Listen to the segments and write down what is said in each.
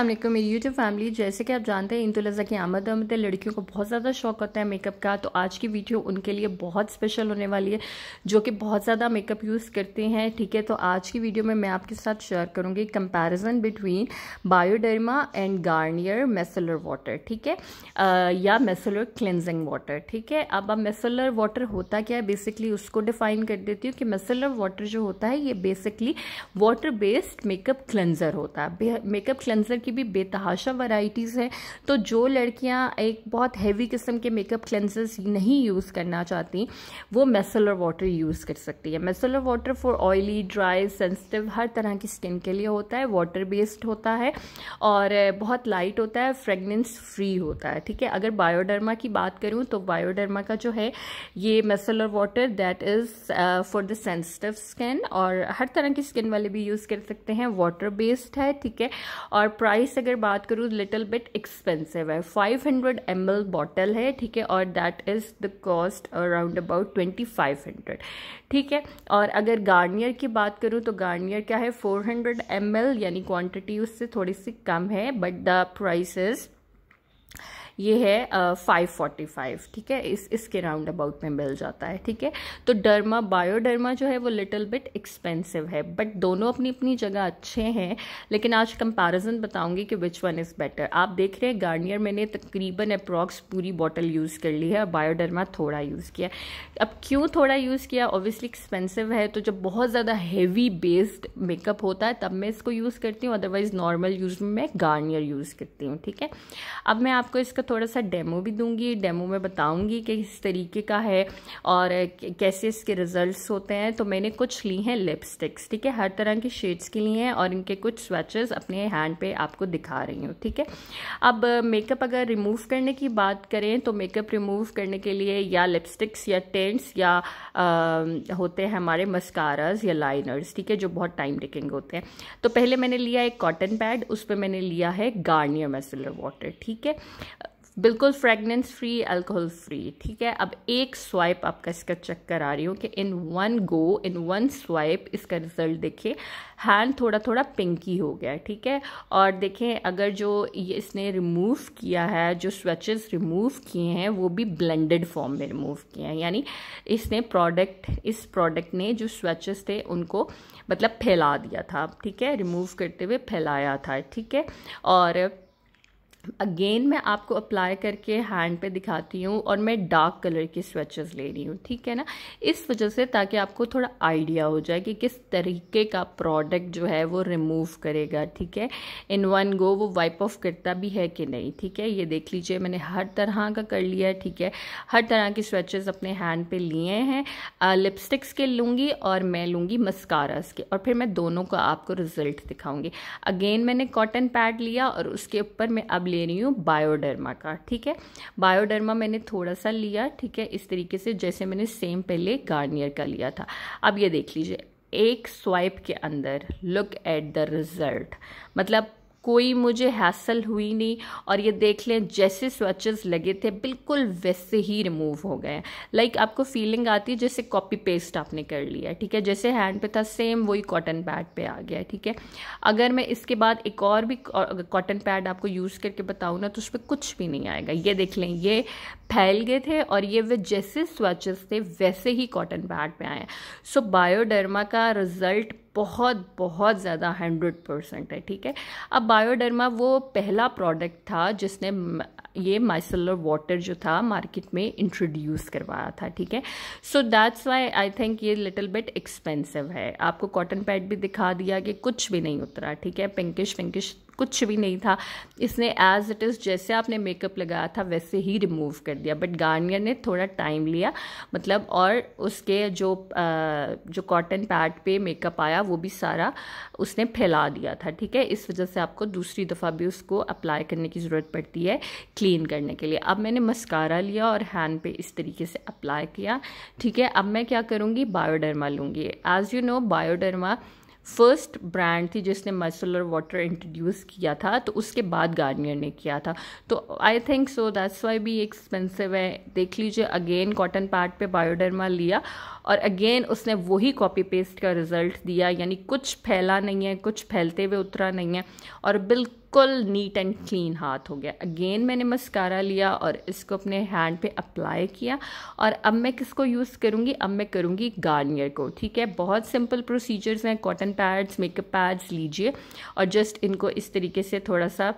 अल्लाह मेरी YouTube family जैसे कि आप जानते हैं इंतुलज़ा की आमद आमद लड़कियों को बहुत ज़्यादा शौक होता है मेकअप का तो आज की वीडियो उनके लिए बहुत स्पेशल होने वाली है जो कि बहुत ज़्यादा मेकअप यूज़ करते हैं ठीक है तो आज की वीडियो में मैं आपके साथ शेयर करूँगी comparison between Bioderma and Garnier micellar water ठीक है या मेसलर क्लेंजिंग वाटर ठीक है अब अब मेसलर वाटर होता क्या है बेसिकली उसको डिफाइन कर देती हूँ कि मेसलर वाटर जो होता है ये basically water based makeup cleanser होता है मेकअप क्लेंजर की भी बेतहाशा वैरायटीज़ है तो जो लड़कियाँ एक बहुत हैवी किस्म के मेकअप क्लेंजर्स नहीं यूज़ करना चाहती वो मेसलर वाटर यूज़ कर सकती है micellar water for oily dry sensitive हर तरह की स्किन के लिए होता है वाटर बेस्ड होता है और बहुत लाइट होता है फ्रेगनेंस फ्री होता है ठीक है अगर बायोडर्मा की बात करूँ तो बायोडर्मा का जो है ये micellar water that is for the sensitive skin और हर तरह की स्किन वाले भी यूज़ कर सकते हैं वाटर बेस्ड है ठीक है और प्राइस अगर बात करूँ लिटिल बिट एक्सपेंसिव है 500 हंड्रेड एम एल बॉटल है ठीक है और that is the cost around about 2500 ठीक है और अगर गार्नियर की बात करूँ तो गार्नियर क्या है 400 हंड्रेड एम एल यानी क्वान्टिटी उससे थोड़ी सी कम है बट द प्राइस इज़ ये है फाइव फोर्टी फाइव ठीक है इस इसके राउंड अबाउट में मिल जाता है ठीक है तो डर्मा बायोडर्मा जो है वो लिटिल बिट एक्सपेंसिव है बट दोनों अपनी अपनी जगह अच्छे हैं लेकिन आज कंपेरिजन बताऊंगी कि विच वन इज़ बेटर आप देख रहे हैं गार्नियर मैंने तकरीबन अप्रॉक्स पूरी बॉटल यूज़ कर ली है और बायोडर्मा थोड़ा यूज़ किया अब क्यों थोड़ा यूज़ किया ऑब्वियसली एक्सपेंसिव है तो जब बहुत ज़्यादा हैवी बेस्ड मेकअप होता है तब मैं इसको यूज़ करती हूँ अदरवाइज़ नॉर्मल यूज़ में मैं गार्नियर यूज़ करती हूँ ठीक है अब मैं आपको इसका थोड़ा सा डेमो भी दूंगी डेमो में बताऊंगी कि किस तरीके का है और कैसे इसके रिजल्ट्स होते हैं तो मैंने कुछ ली हैं लिपस्टिक्स ठीक है हर तरह के शेड्स के लिए हैं और इनके कुछ स्वेचेस अपने हैंड पे आपको दिखा रही हूँ ठीक है अब मेकअप अगर रिमूव करने की बात करें तो मेकअप रिमूव करने के लिए या लिपस्टिक्स या टेंट्स या आ, होते हैं हमारे मस्काराज या लाइनर्स ठीक है जो बहुत टाइम टेकिंग होते हैं तो पहले मैंने लिया एक कॉटन पैड उस पर मैंने लिया है गार्नियर मैसेलर वाटर ठीक है बिल्कुल फ्रेगनेंस फ्री अल्कोहल फ्री ठीक है अब एक स्वाइप आपका इसका चेक करा रही हूँ कि in one go in one swipe इसका रिजल्ट देखिए हैंड थोड़ा थोड़ा पिंकी हो गया ठीक है और देखें अगर जो ये इसने रिमूव किया है जो स्वेचेस रिमूव किए हैं वो भी ब्लेंडेड फॉर्म में रिमूव किए हैं यानी इसने प्रोडक्ट इस प्रोडक्ट ने जो स्वेचेस थे उनको मतलब फैला दिया था ठीक है रिमूव करते हुए फैलाया था ठीक है और अगेन मैं आपको अप्लाई करके हैंड पे दिखाती हूँ और मैं डार्क कलर की स्वेचेस ले रही हूँ ठीक है ना इस वजह से ताकि आपको थोड़ा आइडिया हो जाए कि किस तरीके का प्रोडक्ट जो है वो रिमूव करेगा ठीक है इन वन गो वो वाइप ऑफ करता भी है कि नहीं ठीक है ये देख लीजिए मैंने हर तरह का कर लिया है ठीक है हर तरह की स्वेचेस अपने हैंड पर लिए हैं लिपस्टिक्स के लूँगी और मैं लूँगी मस्कारास के और फिर मैं दोनों को आपको रिजल्ट दिखाऊँगी अगेन मैंने कॉटन पैड लिया और उसके ऊपर मैं अब ले रही हूँ बायोडर्मा का ठीक है बायोडर्मा मैंने थोड़ा सा लिया ठीक है इस तरीके से जैसे मैंने सेम पहले गार्नियर का लिया था अब ये देख लीजिए एक स्वाइप के अंदर लुक एट द रिज़ल्ट मतलब कोई मुझे हैसल हुई नहीं और ये देख लें जैसे स्वचेस लगे थे बिल्कुल वैसे ही रिमूव हो गए लाइक like, आपको फीलिंग आती है जैसे कॉपी पेस्ट आपने कर लिया है ठीक है जैसे हैंड पे था सेम वही कॉटन पैड पे आ गया ठीक है अगर मैं इसके बाद एक और भी कॉटन पैड आपको यूज़ करके बताऊँ ना तो उस पर कुछ भी नहीं आएगा ये देख लें ये फैल गए थे और ये वे जैसे स्वचेस थे वैसे ही कॉटन पैड पर आए सो बायोडर्मा का रिजल्ट बहुत बहुत ज़्यादा हंड्रेड परसेंट है ठीक है अब बायोडर्मा वो पहला प्रोडक्ट था जिसने ये माइसलर वाटर जो था मार्केट में इंट्रोड्यूस करवाया था ठीक है so that's why I think ये लिटिल बिट एक्सपेंसिव है आपको कॉटन पैड भी दिखा दिया कि कुछ भी नहीं उतरा ठीक है पिंकिश पिंकिश कुछ भी नहीं था इसने एज इट इज़ जैसे आपने मेकअप लगाया था वैसे ही रिमूव कर दिया बट गार्नियर ने थोड़ा टाइम लिया मतलब और उसके जो जो कॉटन पैड पे मेकअप आया वो भी सारा उसने फैला दिया था ठीक है इस वजह से आपको दूसरी दफ़ा भी उसको अप्लाई करने की ज़रूरत पड़ती है क्लीन करने के लिए अब मैंने मस्कारा लिया और हैंड पे इस तरीके से अप्लाई किया ठीक है अब मैं क्या करूँगी बायोडर्मा लूँगी as you know Bioderma first brand थी जिसने मसलर वाटर इंट्रोड्यूस किया था तो उसके बाद गार्नियर ने किया था तो I think so that's why भी एक्सपेंसिव है देख लीजिए अगेन कॉटन पैड पे बायोडर्मा लिया और अगेन उसने वही कॉपी पेस्ट का रिज़ल्ट दिया यानी कुछ फैला नहीं है कुछ फैलते हुए उतरा नहीं है और बिल्कुल बिल्कुल नीट एंड क्लीन हाथ हो गया अगेन मैंने मस्कारा लिया और इसको अपने हैंड पे अप्लाई किया और अब मैं किसको यूज़ करूँगी अब मैं करूँगी गार्नियर को ठीक है बहुत सिंपल प्रोसीजर्स हैं कॉटन पैड्स मेकअप पैड्स लीजिए और जस्ट इनको इस तरीके से थोड़ा सा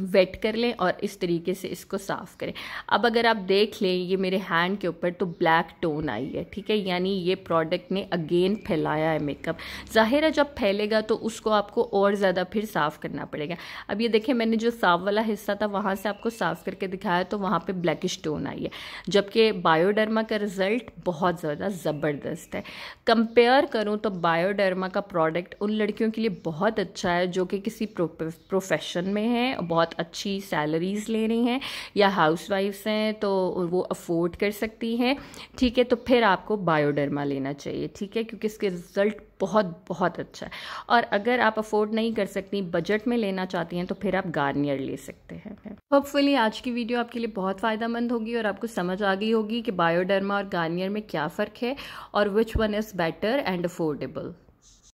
वेट कर लें और इस तरीके से इसको साफ़ करें अब अगर आप देख लें ये मेरे हैंड के ऊपर तो ब्लैक टोन आई है ठीक है यानी ये प्रोडक्ट ने अगेन फैलाया है मेकअप ज़ाहिर है जब फैलेगा तो उसको आपको और ज़्यादा फिर साफ़ करना पड़ेगा अब ये देखें मैंने जो साफ वाला हिस्सा था वहाँ से आपको साफ़ करके दिखाया तो वहाँ पर ब्लैकिश टोन आई है जबकि बायोडर्मा का रिज़ल्ट बहुत ज़्यादा ज़बरदस्त है कंपेयर करूँ तो बायोडर्मा का प्रोडक्ट उन लड़कियों के लिए बहुत अच्छा है जो कि किसी प्रोफेशन में है बहुत बहुत अच्छी सैलरीज़ ले रही हैं या हाउस हैं तो वो अफोर्ड कर सकती हैं ठीक है तो फिर आपको बायोडर्मा लेना चाहिए ठीक है क्योंकि इसके रिज़ल्ट बहुत बहुत अच्छा है और अगर आप अफोर्ड नहीं कर सकती बजट में लेना चाहती हैं तो फिर आप गार्नियर ले सकते हैं होपफुली आज की वीडियो आपके लिए बहुत फ़ायदेमंद होगी और आपको समझ आ गई होगी कि बायोडर्मा और गार्नियर में क्या फ़र्क है और which one is better and affordable